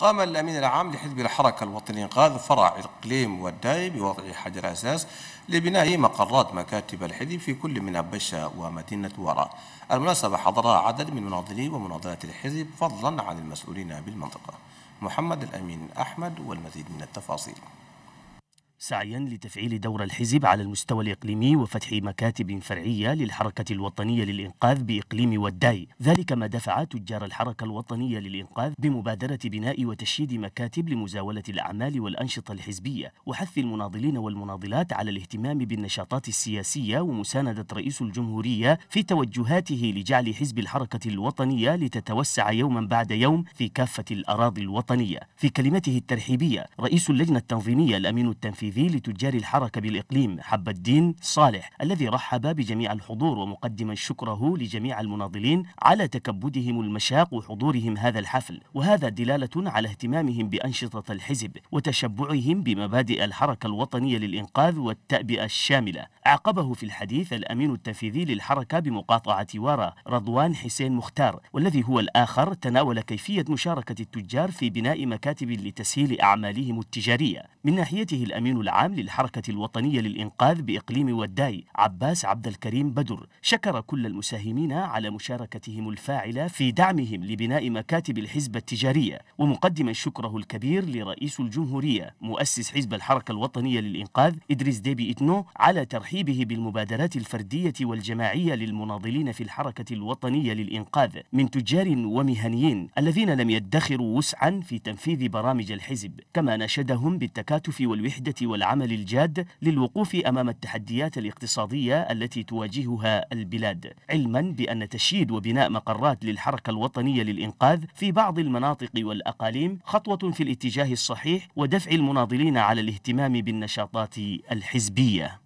قام الأمين العام لحزب الحركة الوطني إنقاذ فرع اقليم والداي بوضع حجر أساس لبناء مقرات مكاتب الحزب في كل من أبشة ومدينة ورا المناسبة حضرها عدد من مناضلي ومناضلات الحزب فضلا عن المسؤولين بالمنطقة محمد الأمين أحمد والمزيد من التفاصيل سعيا لتفعيل دور الحزب على المستوى الإقليمي وفتح مكاتب فرعية للحركة الوطنية للإنقاذ بإقليم والداي ذلك ما دفع تجار الحركة الوطنية للإنقاذ بمبادرة بناء وتشييد مكاتب لمزاولة الأعمال والأنشطة الحزبية وحث المناضلين والمناضلات على الاهتمام بالنشاطات السياسية ومساندة رئيس الجمهورية في توجهاته لجعل حزب الحركة الوطنية لتتوسع يوما بعد يوم في كافة الأراضي الوطنية في كلمته الترحيبية رئيس اللجنة التنظيمية الأمين التنفيذي التنفيذي لتجار الحركة بالإقليم حب الدين صالح الذي رحب بجميع الحضور ومقدما شكره لجميع المناضلين على تكبدهم المشاق وحضورهم هذا الحفل وهذا دلالة على اهتمامهم بأنشطة الحزب وتشبعهم بمبادئ الحركة الوطنية للإنقاذ والتأبئة الشاملة عقبه في الحديث الأمين التنفيذي للحركة بمقاطعة وارا رضوان حسين مختار والذي هو الآخر تناول كيفية مشاركة التجار في بناء مكاتب لتسهيل أعمالهم التجارية من ناحيته الأمين العام للحركة الوطنية للإنقاذ بإقليم وداي عباس عبد الكريم بدر شكر كل المساهمين على مشاركتهم الفاعلة في دعمهم لبناء مكاتب الحزب التجارية ومقدما شكره الكبير لرئيس الجمهورية مؤسس حزب الحركة الوطنية للإنقاذ إدريس ديبي إتنو على ترحيبه بالمبادرات الفردية والجماعية للمناضلين في الحركة الوطنية للإنقاذ من تجار ومهنيين الذين لم يدخروا وسعا في تنفيذ برامج الحزب كما ناشدهم بالتكاتف والوحدة والعمل الجاد للوقوف أمام التحديات الاقتصادية التي تواجهها البلاد علما بأن تشييد وبناء مقرات للحركة الوطنية للإنقاذ في بعض المناطق والأقاليم خطوة في الاتجاه الصحيح ودفع المناضلين على الاهتمام بالنشاطات الحزبية